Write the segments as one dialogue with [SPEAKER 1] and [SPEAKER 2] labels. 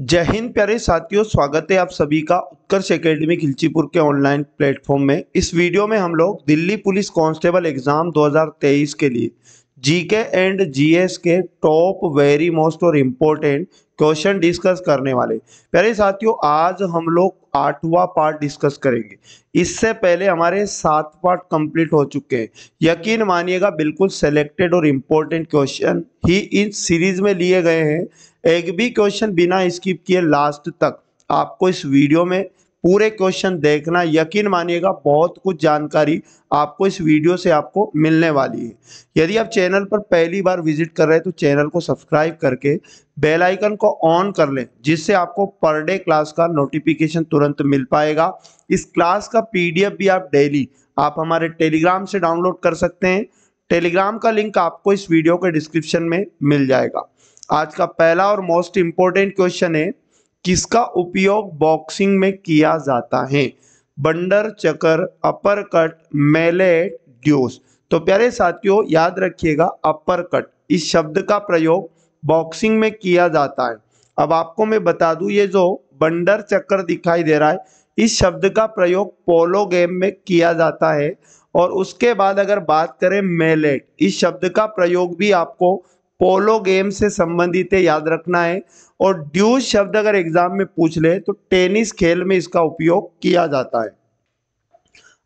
[SPEAKER 1] जय हिंद प्यारे साथियों स्वागत है आप सभी का उत्कर्ष एकेडमी खिलचीपुर के ऑनलाइन प्लेटफॉर्म में इस वीडियो में हम लोग दिल्ली पुलिस कांस्टेबल एग्जाम 2023 के लिए जीके एंड जीएस के टॉप वेरी मोस्ट और इम्पोर्टेंट क्वेश्चन डिस्कस करने वाले पहले साथियों आज हम लोग आठवा पार्ट डिस्कस करेंगे इससे पहले हमारे सात पार्ट कंप्लीट हो चुके हैं यकीन मानिएगा बिल्कुल सेलेक्टेड और इम्पोर्टेंट क्वेश्चन ही इन सीरीज में लिए गए हैं एक भी क्वेश्चन बिना स्किप किए लास्ट तक आपको इस वीडियो में पूरे क्वेश्चन देखना यकीन मानिएगा बहुत कुछ जानकारी आपको इस वीडियो से आपको मिलने वाली है यदि आप चैनल पर पहली बार विजिट कर रहे हैं तो चैनल को सब्सक्राइब करके बेल आइकन को ऑन कर लें जिससे आपको पर डे क्लास का नोटिफिकेशन तुरंत मिल पाएगा इस क्लास का पीडीएफ भी आप डेली आप हमारे टेलीग्राम से डाउनलोड कर सकते हैं टेलीग्राम का लिंक आपको इस वीडियो के डिस्क्रिप्शन में मिल जाएगा आज का पहला और मोस्ट इम्पोर्टेंट क्वेश्चन है किसका उपयोग बॉक्सिंग में किया जाता है बंडर चकर अपर कट मेलेट ड्यूस तो प्यारे साथियों याद रखिएगा अपर कट इस शब्द का प्रयोग बॉक्सिंग में किया जाता है अब आपको मैं बता दूं ये जो बंडर चक्कर दिखाई दे रहा है इस शब्द का प्रयोग पोलो गेम में किया जाता है और उसके बाद अगर बात करें मेलेट इस शब्द का प्रयोग भी आपको पोलो गेम से संबंधित है याद रखना है और ड्यूज शब्द अगर एग्जाम में पूछ ले तो टेनिस खेल में इसका उपयोग किया जाता है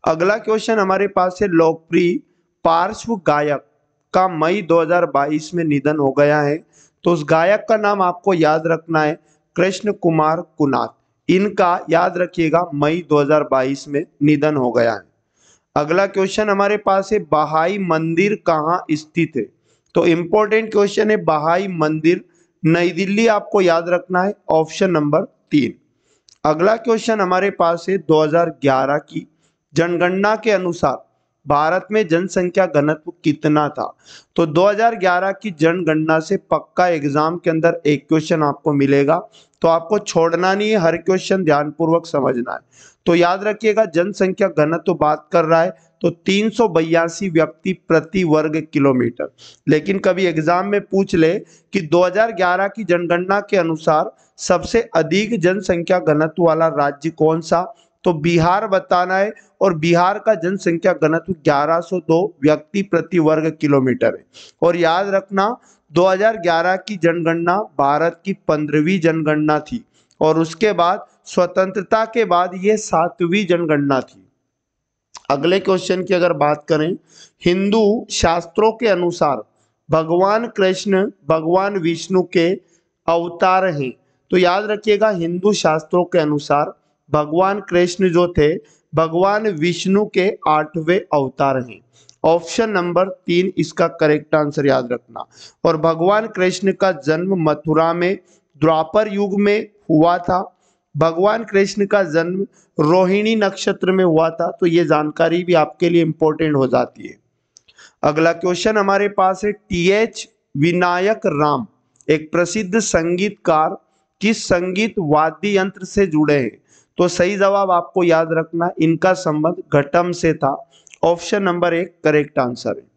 [SPEAKER 1] अगला क्वेश्चन हमारे पास है लोकप्रिय पार्श्व गायक का मई 2022 में निधन हो गया है तो उस गायक का नाम आपको याद रखना है कृष्ण कुमार कुनाथ इनका याद रखिएगा मई 2022 में निधन हो गया है अगला क्वेश्चन हमारे पास है बहाई मंदिर कहाँ स्थित है तो इम्पोर्टेंट क्वेश्चन है बहाई मंदिर नई दिल्ली आपको याद रखना है ऑप्शन नंबर तीन अगला क्वेश्चन हमारे पास है 2011 की जनगणना के अनुसार भारत में जनसंख्या घनत्व कितना था तो 2011 की जनगणना से पक्का एग्जाम के अंदर एक क्वेश्चन आपको मिलेगा तो आपको छोड़ना नहीं है हर क्वेश्चन ध्यानपूर्वक समझना है तो याद रखिएगा जनसंख्या घनत्व बात कर रहा है तो तीन व्यक्ति प्रति वर्ग किलोमीटर लेकिन कभी एग्जाम में पूछ ले कि 2011 की जनगणना के अनुसार सबसे अधिक जनसंख्या घनत्व वाला राज्य कौन सा तो बिहार बताना है और बिहार का जनसंख्या घनत्व 1102 व्यक्ति प्रति वर्ग किलोमीटर है और याद रखना 2011 की जनगणना भारत की पंद्रहवीं जनगणना थी और उसके बाद स्वतंत्रता के बाद ये सातवीं जनगणना थी अगले क्वेश्चन की अगर बात करें हिंदू शास्त्रों के अनुसार भगवान कृष्ण भगवान विष्णु के अवतार हैं तो याद रखिएगा हिंदू शास्त्रों के अनुसार भगवान कृष्ण जो थे भगवान विष्णु के आठवें अवतार हैं ऑप्शन नंबर तीन इसका करेक्ट आंसर याद रखना और भगवान कृष्ण का जन्म मथुरा में द्वापर युग में हुआ था भगवान कृष्ण का जन्म रोहिणी नक्षत्र में हुआ था तो ये जानकारी भी आपके लिए इम्पोर्टेंट हो जाती है अगला क्वेश्चन हमारे पास है टी एच विनायक राम एक प्रसिद्ध संगीतकार किस संगीत वाद्य यंत्र से जुड़े हैं तो सही जवाब आपको याद रखना इनका संबंध घटम से था ऑप्शन नंबर एक करेक्ट आंसर है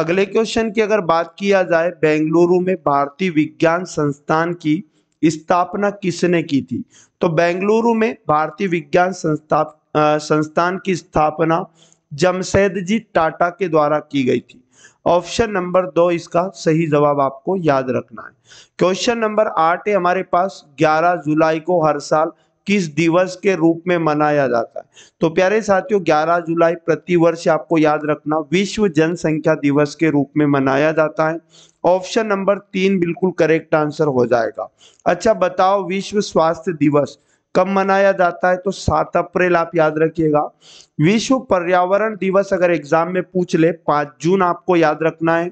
[SPEAKER 1] अगले क्वेश्चन की अगर बात किया जाए बेंगलुरु में भारतीय विज्ञान संस्थान की स्थापना किसने की थी तो बेंगलुरु में भारतीय विज्ञान संस्थान की स्थापना जमशेद जी टाटा के द्वारा की गई थी ऑप्शन नंबर दो इसका सही जवाब आपको याद रखना है क्वेश्चन नंबर आठ है हमारे पास 11 जुलाई को हर साल किस दिवस के रूप में मनाया जाता है तो प्यारे साथियों 11 जुलाई प्रतिवर्ष आपको याद रखना विश्व जनसंख्या दिवस के रूप में मनाया जाता है ऑप्शन नंबर तीन बिल्कुल करेक्ट आंसर हो जाएगा अच्छा बताओ विश्व स्वास्थ्य दिवस कब मनाया जाता है तो सात अप्रैल आप याद रखिएगा विश्व पर्यावरण दिवस अगर एग्जाम में पूछ ले पांच जून आपको याद रखना है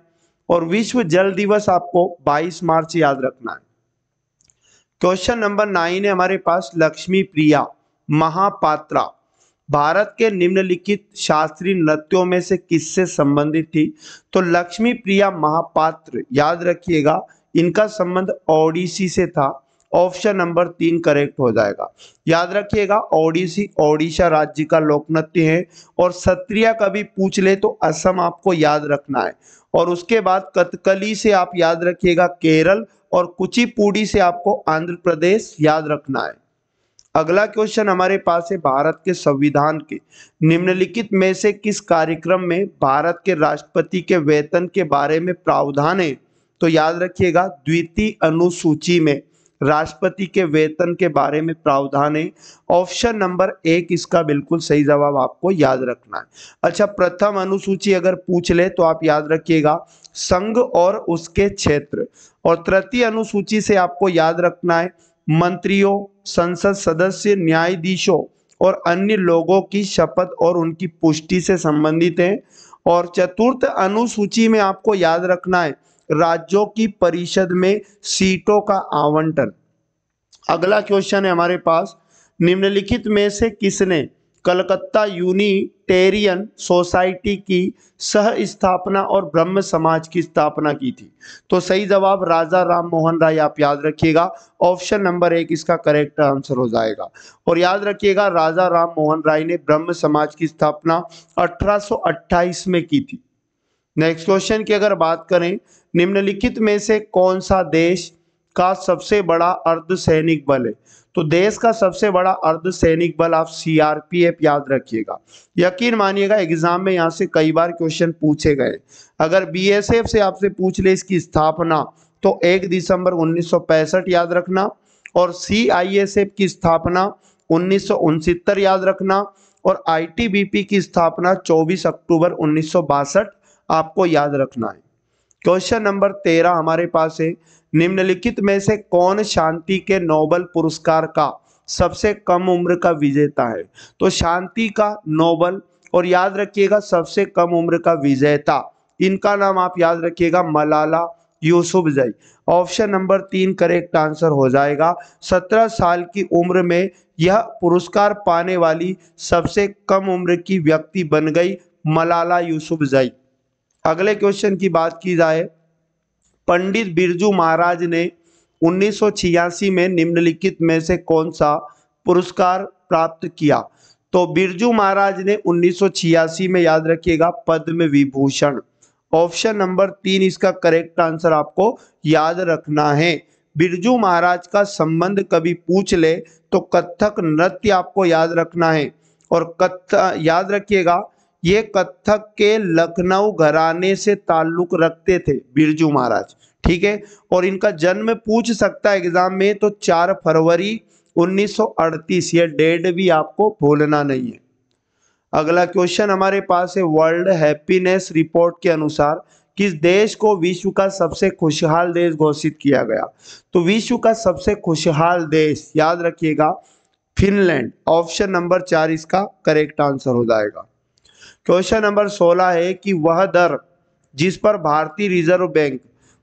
[SPEAKER 1] और विश्व जल दिवस आपको 22 मार्च याद रखना है क्वेश्चन नंबर नाइन है हमारे पास लक्ष्मी प्रिया महापात्रा भारत के निम्नलिखित शास्त्रीय नृत्यों में से किससे संबंधित थी तो लक्ष्मी प्रिया महापात्र याद रखिएगा इनका संबंध ओडिसी से था ऑप्शन नंबर तीन करेक्ट हो जाएगा याद रखिएगा ओडिसी ओडिशा राज्य का लोक नृत्य है और सत्रिया कभी पूछ ले तो असम आपको याद रखना है और उसके बाद कथकली से आप याद रखिएगा केरल और कुचिपुड़ी से आपको आंध्र प्रदेश याद रखना है अगला क्वेश्चन हमारे पास है भारत के संविधान के निम्नलिखित में से किस कार्यक्रम में भारत के राष्ट्रपति के वेतन के बारे में प्रावधान है तो याद रखिएगा द्वितीय अनुसूची में राष्ट्रपति के वेतन के बारे में प्रावधान है ऑप्शन नंबर एक इसका बिल्कुल सही जवाब आपको याद रखना है अच्छा प्रथम अनुसूची अगर पूछ ले तो आप याद रखिएगा संघ और उसके क्षेत्र और तृतीय अनुसूची से आपको याद रखना है मंत्रियों संसद सदस्य न्यायाधीशों और अन्य लोगों की शपथ और उनकी पुष्टि से संबंधित है और चतुर्थ अनुसूची में आपको याद रखना है राज्यों की परिषद में सीटों का आवंटन अगला क्वेश्चन है हमारे पास निम्नलिखित में से किसने कलकत्ता यूनिटेरियन सोसाइटी की सह स्थापना और ब्रह्म समाज की स्थापना की थी तो सही जवाब राजा राम मोहन राय आप याद रखिएगा ऑप्शन नंबर एक इसका करेक्ट आंसर हो जाएगा और याद रखिएगा राजा राम मोहन राय ने ब्रह्म समाज की स्थापना 1828 में की थी नेक्स्ट क्वेश्चन की अगर बात करें निम्नलिखित में से कौन सा देश का सबसे बड़ा अर्धसैनिक बल है तो देश का सबसे बड़ा अर्धसैनिक बल आप सीआरपीएफ याद रखिएगा यकीन मानिएगा एग्जाम में यहाँ से कई बार क्वेश्चन पूछे गए अगर बीएसएफ से आपसे पूछ ले इसकी स्थापना तो 1 दिसंबर 1965 याद रखना और सीआईएसएफ की स्थापना उन्नीस याद रखना और आईटीबीपी की स्थापना 24 अक्टूबर उन्नीस आपको याद रखना है क्वेश्चन नंबर तेरह हमारे पास है निम्नलिखित में से कौन शांति के नोबल पुरस्कार का सबसे कम उम्र का विजेता है तो शांति का नोबल और याद रखिएगा सबसे कम उम्र का विजेता इनका नाम आप याद रखिएगा Malala Yousafzai option number तीन करेक्ट आंसर हो जाएगा सत्रह साल की उम्र में यह पुरस्कार पाने वाली सबसे कम उम्र की व्यक्ति बन गई मलाला यूसुफ जई अगले क्वेश्चन की बात की जाए पंडित बिरजू महाराज ने उन्नीस में निम्नलिखित में से कौन सा पुरस्कार प्राप्त किया तो बिरजू महाराज ने उन्नीस में याद रखिएगा पद्म विभूषण ऑप्शन नंबर तीन इसका करेक्ट आंसर आपको याद रखना है बिरजू महाराज का संबंध कभी पूछ ले तो कथक नृत्य आपको याद रखना है और कथ याद रखिएगा ये कथक के लखनऊ घराने से ताल्लुक रखते थे बिरजू महाराज ठीक है और इनका जन्म पूछ सकता है एग्जाम में तो 4 फरवरी 1938 ये डेट भी आपको भूलना नहीं है अगला क्वेश्चन हमारे पास है वर्ल्ड हैप्पीनेस रिपोर्ट के अनुसार किस देश को विश्व का सबसे खुशहाल देश घोषित किया गया तो विश्व का सबसे खुशहाल देश याद रखिएगा फिनलैंड ऑप्शन नंबर चार इसका करेक्ट आंसर हो जाएगा क्वेश्चन नंबर 16 है कि वह दर जिस पर भारतीय रिजर्व बैंक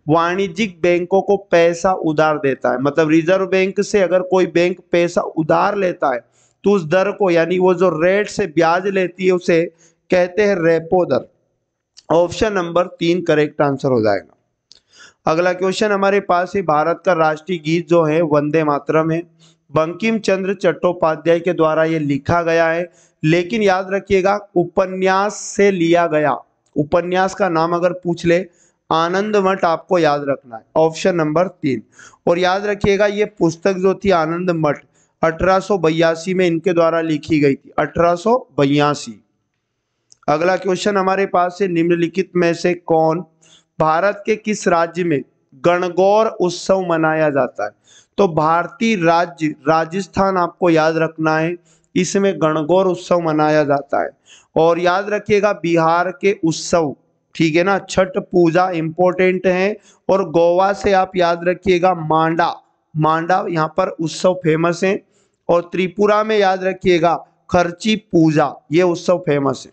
[SPEAKER 1] वाणिज्यिक बैंकों को पैसा उधार देता है मतलब रिजर्व बैंक से अगर कोई बैंक पैसा उधार लेता है तो उस दर को यानी वो जो रेट से ब्याज लेती है उसे कहते हैं रेपो दर ऑप्शन नंबर तीन करेक्ट आंसर हो जाएगा अगला क्वेश्चन हमारे पास है भारत का राष्ट्रीय गीत जो है वंदे मातरम है बंकिम चंद्र चट्टोपाध्याय के द्वारा ये लिखा गया है लेकिन याद रखिएगा उपन्यास से लिया गया उपन्यास का नाम अगर पूछ ले आनंद मठ आपको याद रखना है ऑप्शन नंबर तीन और याद रखिएगा ये पुस्तक जो थी आनंद मठ अठारह में इनके द्वारा लिखी गई थी अठारह अगला क्वेश्चन हमारे पास है निम्नलिखित में से कौन भारत के किस राज्य में गणगौर उत्सव मनाया जाता है तो भारतीय राज्य राजस्थान आपको याद रखना है इसमें गणगौर उत्सव मनाया जाता है और याद रखिएगा बिहार के उत्सव ठीक है ना छठ पूजा इंपॉर्टेंट है और गोवा से आप याद रखिएगा मांडा मांडा यहाँ पर उत्सव फेमस है और त्रिपुरा में याद रखिएगा खर्ची पूजा ये उत्सव फेमस है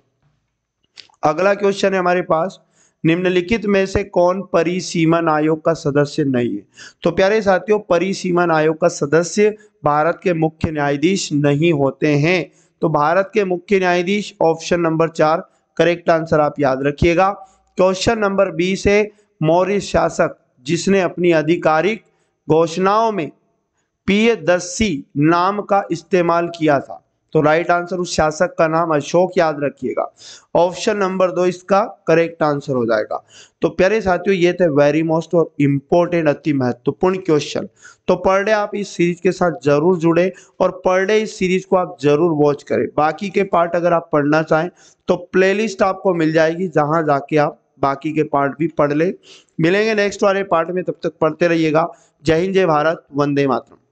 [SPEAKER 1] अगला क्वेश्चन है हमारे पास निम्नलिखित में से कौन परिसीमन आयोग का सदस्य नहीं है तो प्यारे साथियों परिसीमन आयोग का सदस्य भारत के मुख्य न्यायाधीश नहीं होते हैं तो भारत के मुख्य न्यायाधीश ऑप्शन नंबर चार करेक्ट आंसर आप याद रखिएगा क्वेश्चन नंबर बीस है मौर्य शासक जिसने अपनी आधिकारिक घोषणाओं में पीय दस्सी नाम का इस्तेमाल किया था तो राइट आंसर उस शासक का नाम अशोक याद रखिएगा ऑप्शन नंबर दो इसका करेक्ट आंसर हो जाएगा तो प्यारे साथियों ये थे वेरी मोस्ट और इम्पोर्टेंट अति महत्वपूर्ण क्वेश्चन तो पर डे आप इस सीरीज के साथ जरूर जुड़े और पर डे इस सीरीज को आप जरूर वॉच करें बाकी के पार्ट अगर आप पढ़ना चाहें तो प्ले आपको मिल जाएगी जहां जाके आप बाकी के पार्ट भी पढ़ ले मिलेंगे नेक्स्ट वाले पार्ट में तब तक पढ़ते रहिएगा जय हिंद जय भारत वंदे मातरम